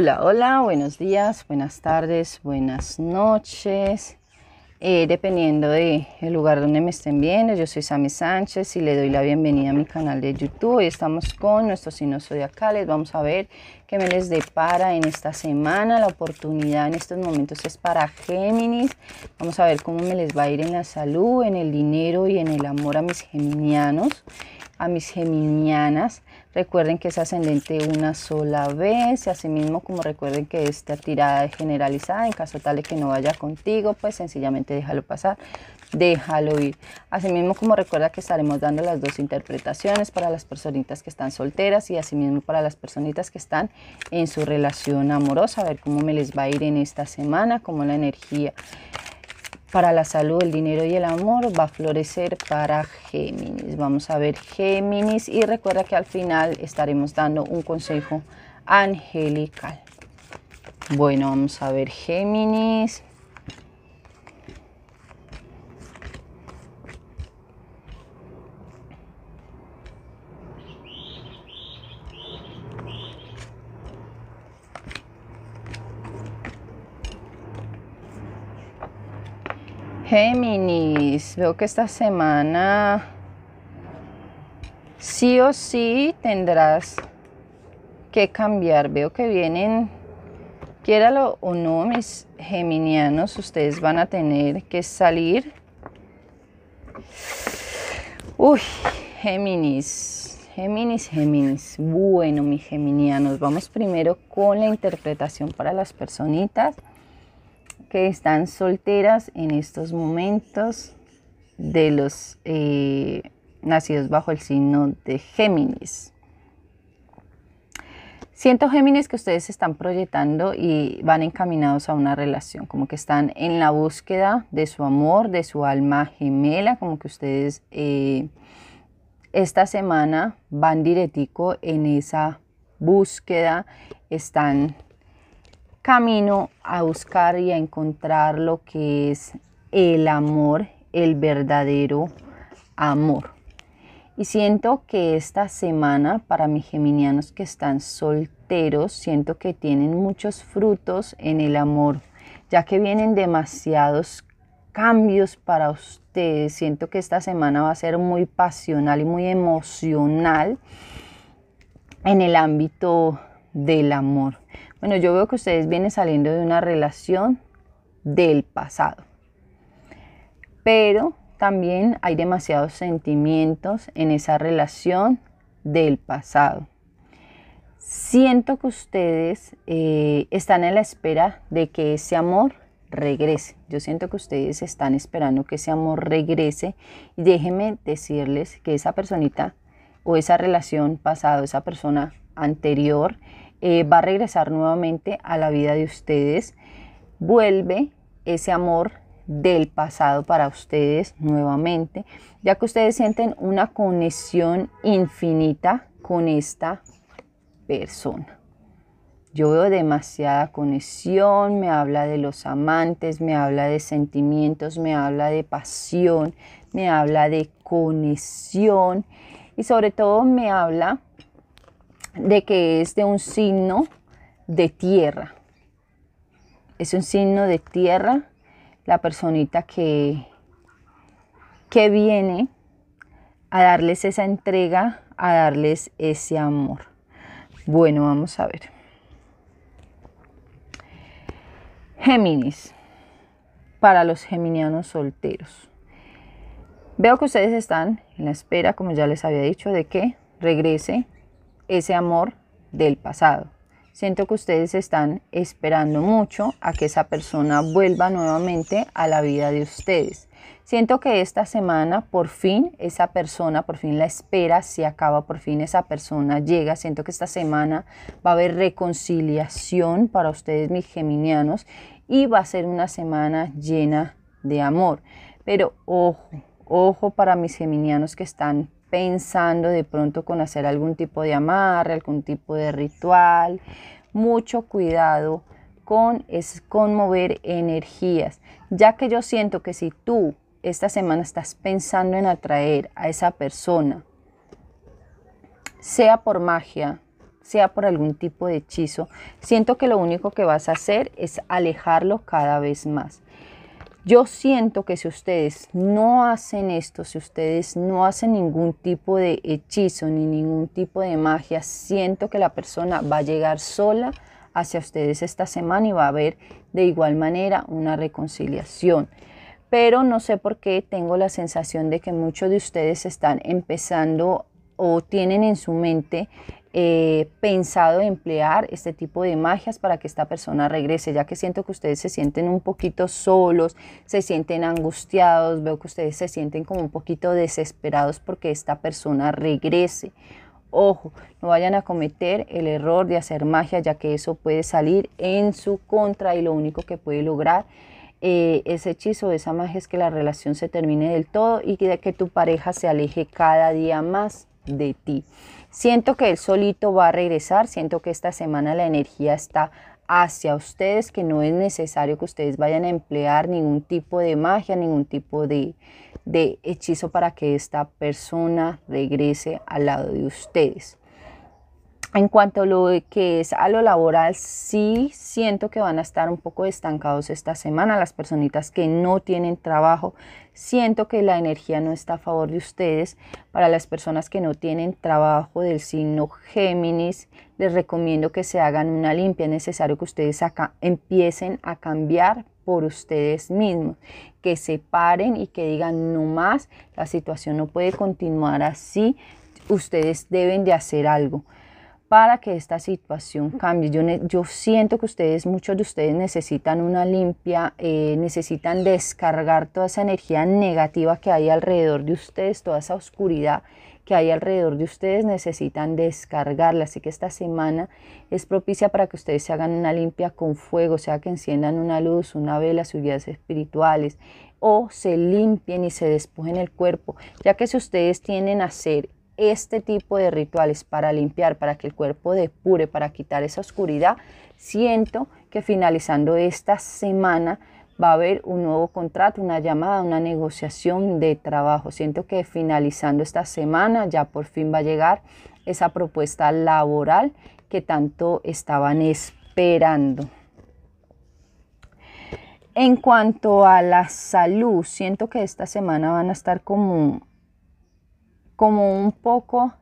Hola, hola, buenos días, buenas tardes, buenas noches. Eh, dependiendo del el lugar donde me estén viendo, yo soy Sami Sánchez y le doy la bienvenida a mi canal de YouTube. Hoy estamos con nuestros signos zodiacales. vamos a ver qué me les depara en esta semana. La oportunidad en estos momentos es para Géminis. Vamos a ver cómo me les va a ir en la salud, en el dinero y en el amor a mis geminianos a mis geminianas. Recuerden que es ascendente una sola vez, y mismo como recuerden que esta tirada es generalizada, en caso tal de que no vaya contigo, pues sencillamente déjalo pasar, déjalo ir. Asimismo como recuerda que estaremos dando las dos interpretaciones para las personitas que están solteras y asimismo para las personitas que están en su relación amorosa, a ver cómo me les va a ir en esta semana, cómo la energía para la salud, el dinero y el amor va a florecer para Géminis. Vamos a ver Géminis y recuerda que al final estaremos dando un consejo angelical. Bueno, vamos a ver Géminis. Veo que esta semana sí o sí tendrás que cambiar. Veo que vienen, quiéralo o no, mis geminianos, ustedes van a tener que salir. Uy, Géminis, Géminis, Géminis. Bueno, mis geminianos, vamos primero con la interpretación para las personitas que están solteras en estos momentos de los eh, nacidos bajo el signo de Géminis. Siento Géminis que ustedes están proyectando y van encaminados a una relación, como que están en la búsqueda de su amor, de su alma gemela, como que ustedes eh, esta semana van directico en esa búsqueda, están camino a buscar y a encontrar lo que es el amor el verdadero amor. Y siento que esta semana para mis geminianos que están solteros, siento que tienen muchos frutos en el amor, ya que vienen demasiados cambios para ustedes. Siento que esta semana va a ser muy pasional y muy emocional en el ámbito del amor. Bueno, yo veo que ustedes vienen saliendo de una relación del pasado pero también hay demasiados sentimientos en esa relación del pasado. Siento que ustedes eh, están en la espera de que ese amor regrese. Yo siento que ustedes están esperando que ese amor regrese y déjenme decirles que esa personita o esa relación pasada, esa persona anterior, eh, va a regresar nuevamente a la vida de ustedes. Vuelve ese amor del pasado para ustedes nuevamente, ya que ustedes sienten una conexión infinita con esta persona. Yo veo demasiada conexión, me habla de los amantes, me habla de sentimientos, me habla de pasión, me habla de conexión y sobre todo me habla de que es de un signo de tierra. Es un signo de tierra la personita que, que viene a darles esa entrega, a darles ese amor. Bueno, vamos a ver. Géminis, para los geminianos solteros. Veo que ustedes están en la espera, como ya les había dicho, de que regrese ese amor del pasado. Siento que ustedes están esperando mucho a que esa persona vuelva nuevamente a la vida de ustedes. Siento que esta semana por fin esa persona, por fin la espera se acaba, por fin esa persona llega. Siento que esta semana va a haber reconciliación para ustedes mis geminianos y va a ser una semana llena de amor. Pero ojo, ojo para mis geminianos que están pensando de pronto con hacer algún tipo de amarre, algún tipo de ritual. Mucho cuidado con es mover energías, ya que yo siento que si tú esta semana estás pensando en atraer a esa persona, sea por magia, sea por algún tipo de hechizo, siento que lo único que vas a hacer es alejarlo cada vez más. Yo siento que si ustedes no hacen esto, si ustedes no hacen ningún tipo de hechizo ni ningún tipo de magia, siento que la persona va a llegar sola hacia ustedes esta semana y va a haber de igual manera una reconciliación. Pero no sé por qué tengo la sensación de que muchos de ustedes están empezando o tienen en su mente eh, pensado emplear este tipo de magias para que esta persona regrese, ya que siento que ustedes se sienten un poquito solos, se sienten angustiados, veo que ustedes se sienten como un poquito desesperados porque esta persona regrese. Ojo, no vayan a cometer el error de hacer magia, ya que eso puede salir en su contra y lo único que puede lograr eh, ese hechizo, esa magia es que la relación se termine del todo y que tu pareja se aleje cada día más de ti. Siento que él solito va a regresar, siento que esta semana la energía está hacia ustedes, que no es necesario que ustedes vayan a emplear ningún tipo de magia, ningún tipo de, de hechizo para que esta persona regrese al lado de ustedes. En cuanto a lo que es a lo laboral, sí siento que van a estar un poco estancados esta semana. Las personitas que no tienen trabajo, siento que la energía no está a favor de ustedes. Para las personas que no tienen trabajo del signo Géminis, les recomiendo que se hagan una limpia. Es necesario que ustedes empiecen a cambiar por ustedes mismos, que se paren y que digan no más, la situación no puede continuar así, ustedes deben de hacer algo para que esta situación cambie. Yo, yo siento que ustedes, muchos de ustedes necesitan una limpia, eh, necesitan descargar toda esa energía negativa que hay alrededor de ustedes, toda esa oscuridad que hay alrededor de ustedes, necesitan descargarla. Así que esta semana es propicia para que ustedes se hagan una limpia con fuego, o sea, que enciendan una luz, una vela, sus guías espirituales, o se limpien y se despojen el cuerpo, ya que si ustedes tienen a hacer este tipo de rituales para limpiar, para que el cuerpo depure, para quitar esa oscuridad, siento que finalizando esta semana va a haber un nuevo contrato, una llamada, una negociación de trabajo. Siento que finalizando esta semana ya por fin va a llegar esa propuesta laboral que tanto estaban esperando. En cuanto a la salud, siento que esta semana van a estar como como un poco,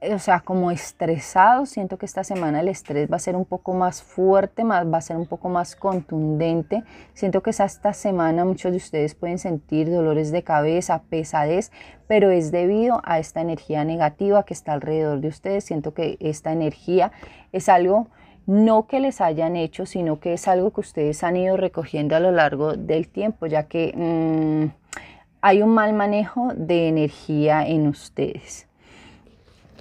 eh, o sea, como estresado. Siento que esta semana el estrés va a ser un poco más fuerte, más, va a ser un poco más contundente. Siento que esta semana muchos de ustedes pueden sentir dolores de cabeza, pesadez, pero es debido a esta energía negativa que está alrededor de ustedes. Siento que esta energía es algo no que les hayan hecho, sino que es algo que ustedes han ido recogiendo a lo largo del tiempo, ya que... Mm, hay un mal manejo de energía en ustedes.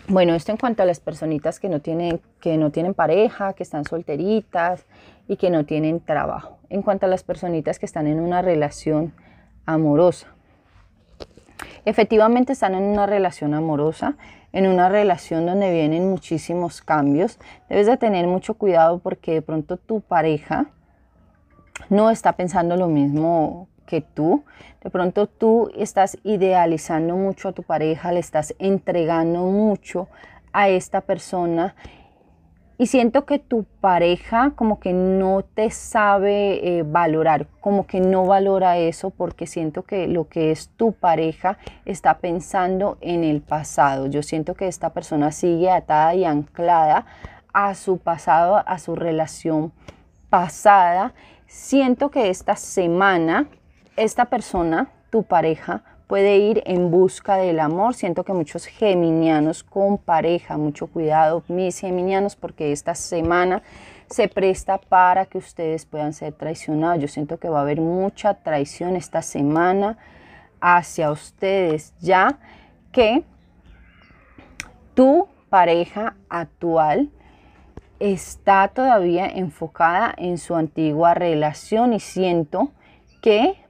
Bueno, esto en cuanto a las personitas que no tienen, que no tienen pareja, que están solteritas y que no tienen trabajo. En cuanto a las personitas que están en una relación amorosa. Efectivamente están en una relación amorosa, en una relación donde vienen muchísimos cambios. Debes de tener mucho cuidado porque de pronto tu pareja no está pensando lo mismo que tú. De pronto tú estás idealizando mucho a tu pareja, le estás entregando mucho a esta persona y siento que tu pareja como que no te sabe eh, valorar, como que no valora eso porque siento que lo que es tu pareja está pensando en el pasado. Yo siento que esta persona sigue atada y anclada a su pasado, a su relación pasada. Siento que esta semana esta persona, tu pareja, puede ir en busca del amor. Siento que muchos geminianos con pareja, mucho cuidado, mis geminianos, porque esta semana se presta para que ustedes puedan ser traicionados. Yo siento que va a haber mucha traición esta semana hacia ustedes, ya que tu pareja actual está todavía enfocada en su antigua relación y siento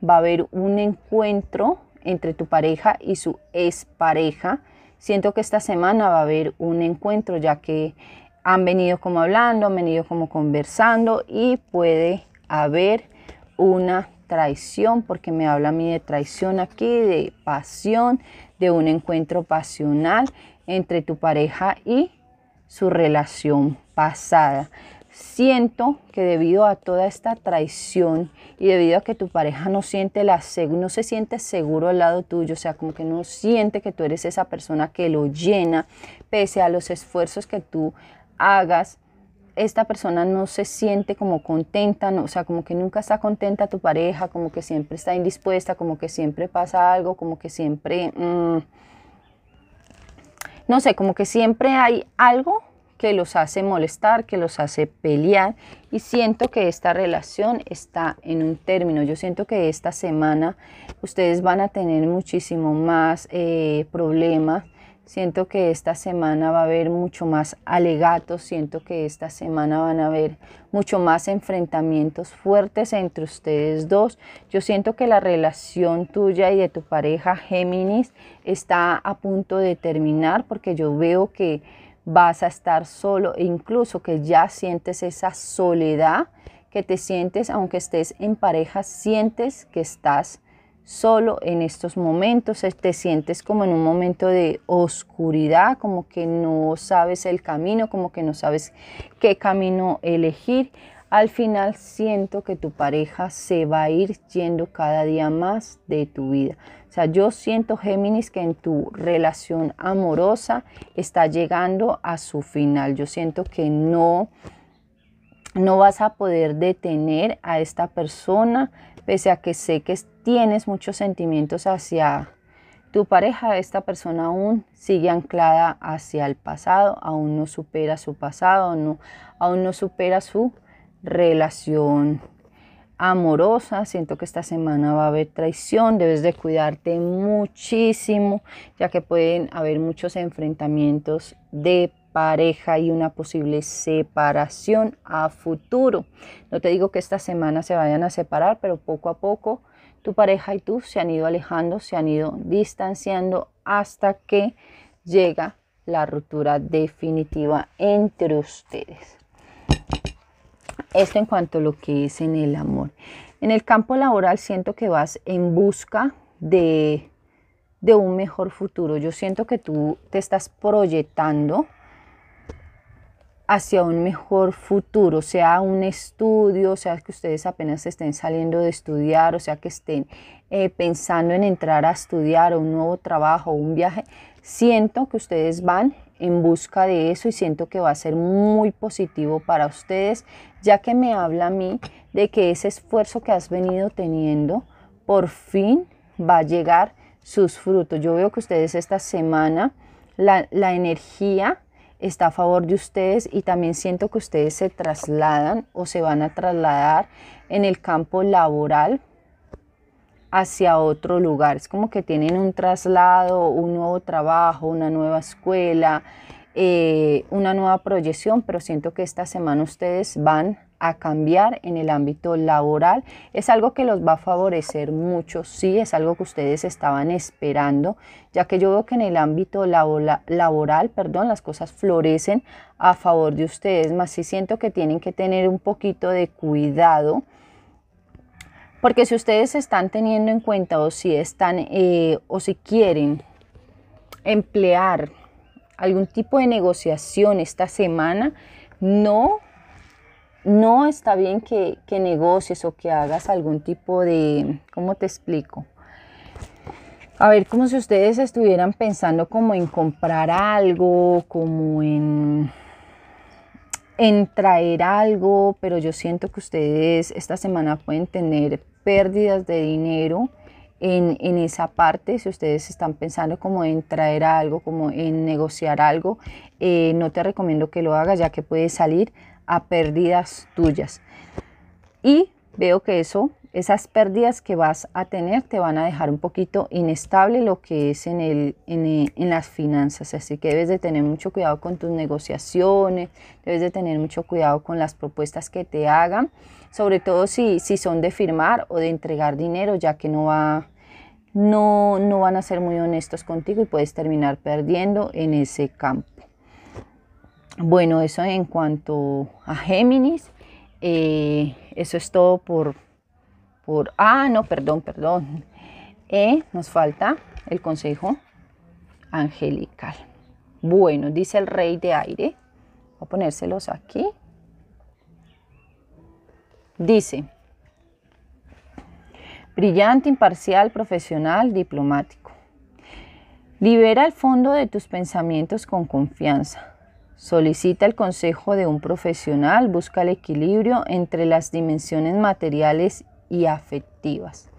va a haber un encuentro entre tu pareja y su expareja. Siento que esta semana va a haber un encuentro ya que han venido como hablando, han venido como conversando y puede haber una traición porque me habla a mí de traición aquí, de pasión, de un encuentro pasional entre tu pareja y su relación pasada. Siento que debido a toda esta traición y debido a que tu pareja no, siente la, no se siente seguro al lado tuyo, o sea, como que no siente que tú eres esa persona que lo llena, pese a los esfuerzos que tú hagas, esta persona no se siente como contenta, no, o sea, como que nunca está contenta tu pareja, como que siempre está indispuesta, como que siempre pasa algo, como que siempre, mm, no sé, como que siempre hay algo que los hace molestar, que los hace pelear y siento que esta relación está en un término. Yo siento que esta semana ustedes van a tener muchísimo más eh, problemas. Siento que esta semana va a haber mucho más alegatos, siento que esta semana van a haber mucho más enfrentamientos fuertes entre ustedes dos. Yo siento que la relación tuya y de tu pareja Géminis está a punto de terminar porque yo veo que vas a estar solo e incluso que ya sientes esa soledad que te sientes, aunque estés en pareja, sientes que estás solo en estos momentos, eh, te sientes como en un momento de oscuridad, como que no sabes el camino, como que no sabes qué camino elegir, al final siento que tu pareja se va a ir yendo cada día más de tu vida. O sea, yo siento, Géminis, que en tu relación amorosa está llegando a su final. Yo siento que no, no vas a poder detener a esta persona, pese a que sé que tienes muchos sentimientos hacia tu pareja, esta persona aún sigue anclada hacia el pasado, aún no supera su pasado, aún no supera su relación amorosa. Siento que esta semana va a haber traición, debes de cuidarte muchísimo, ya que pueden haber muchos enfrentamientos de pareja y una posible separación a futuro. No te digo que esta semana se vayan a separar, pero poco a poco tu pareja y tú se han ido alejando, se han ido distanciando hasta que llega la ruptura definitiva entre ustedes. Esto en cuanto a lo que es en el amor. En el campo laboral siento que vas en busca de, de un mejor futuro. Yo siento que tú te estás proyectando hacia un mejor futuro, sea un estudio, sea que ustedes apenas estén saliendo de estudiar, o sea que estén eh, pensando en entrar a estudiar o un nuevo trabajo o un viaje, siento que ustedes van en busca de eso y siento que va a ser muy positivo para ustedes, ya que me habla a mí de que ese esfuerzo que has venido teniendo por fin va a llegar sus frutos. Yo veo que ustedes esta semana la, energía está a favor de ustedes y también siento que ustedes se trasladan o se van a trasladar en el campo laboral hacia otro lugar. Es como que tienen un traslado, un nuevo trabajo, una nueva escuela, eh, una nueva proyección, pero siento que esta semana ustedes van a cambiar en el ámbito laboral. Es algo que los va a favorecer mucho, sí, es algo que ustedes estaban esperando, ya que yo veo que en el ámbito laboral, perdón, las cosas florecen a favor de ustedes, más si siento que tienen que tener un poquito de cuidado porque si ustedes están teniendo en cuenta o si están eh, o si quieren emplear algún tipo de negociación esta semana, no, no está bien que, que negocies o que hagas algún tipo de, ¿cómo te explico? A ver, como si ustedes estuvieran pensando como en comprar algo, como en en traer algo, pero yo siento que ustedes esta semana pueden tener pérdidas de dinero en, esa parte, si ustedes están pensando como en traer algo, como en negociar algo, eh, no te recomiendo que lo hagas ya que puede salir a pérdidas tuyas. Y veo que eso esas pérdidas que vas a tener te van a dejar un poquito inestable lo que es en, el, eh, en, las finanzas. Así que debes de tener mucho cuidado con tus negociaciones, debes de tener mucho cuidado con las propuestas que te hagan, sobre todo si, si son de firmar o de entregar dinero, ya que no, va, no, no van a ser muy honestos contigo y puedes terminar perdiendo en ese campo. Bueno, eso en cuanto a Géminis. Eh, eso es todo por, ah, no, perdón, perdón. Eh, nos falta el consejo angelical. Bueno, dice el rey de aire. Voy a ponérselos aquí. Dice, brillante, imparcial, profesional, diplomático. Libera el fondo de tus pensamientos con confianza. Solicita el consejo de un profesional, busca el equilibrio entre las dimensiones materiales y afectivas.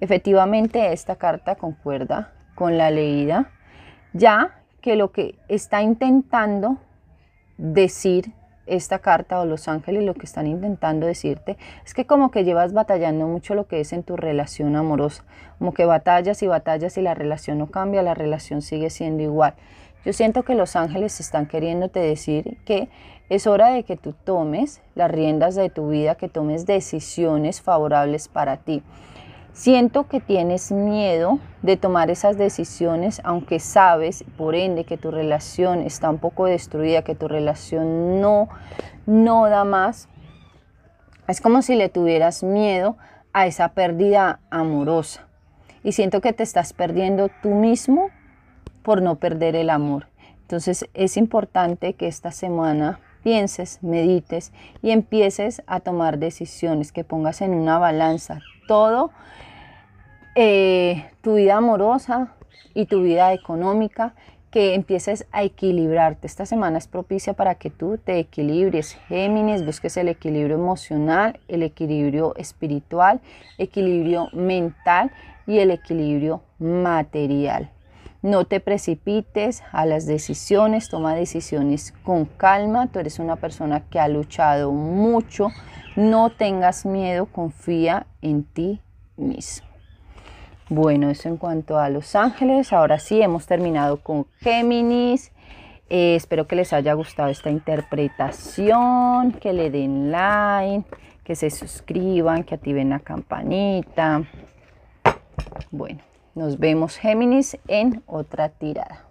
Efectivamente, esta carta concuerda con la leída, ya que lo que está intentando decir esta carta o los ángeles lo que están intentando decirte es que como que llevas batallando mucho lo que es en tu relación amorosa, como que batallas y batallas y la relación no cambia, la relación sigue siendo igual. Yo siento que los ángeles están queriéndote decir que es hora de que tú tomes las riendas de tu vida, que tomes decisiones favorables para ti. Siento que tienes miedo de tomar esas decisiones, aunque sabes, por ende, que tu relación está un poco destruida, que tu relación no, no da más. Es como si le tuvieras miedo a esa pérdida amorosa. Y siento que te estás perdiendo tú mismo por no perder el amor. Entonces es importante que esta semana pienses, medites y empieces a tomar decisiones, que pongas en una balanza todo, eh, tu vida amorosa y tu vida económica, que empieces a equilibrarte. Esta semana es propicia para que tú te equilibres, Géminis, busques el equilibrio emocional, el equilibrio espiritual, equilibrio mental y el equilibrio material. No te precipites a las decisiones, toma decisiones con calma. Tú eres una persona que ha luchado mucho. No tengas miedo, confía en ti mismo. Bueno, eso en cuanto a Los Ángeles. Ahora sí, hemos terminado con Géminis. Eh, espero que les haya gustado esta interpretación, que le den like, que se suscriban, que activen la campanita. Bueno. Nos vemos Géminis en otra tirada.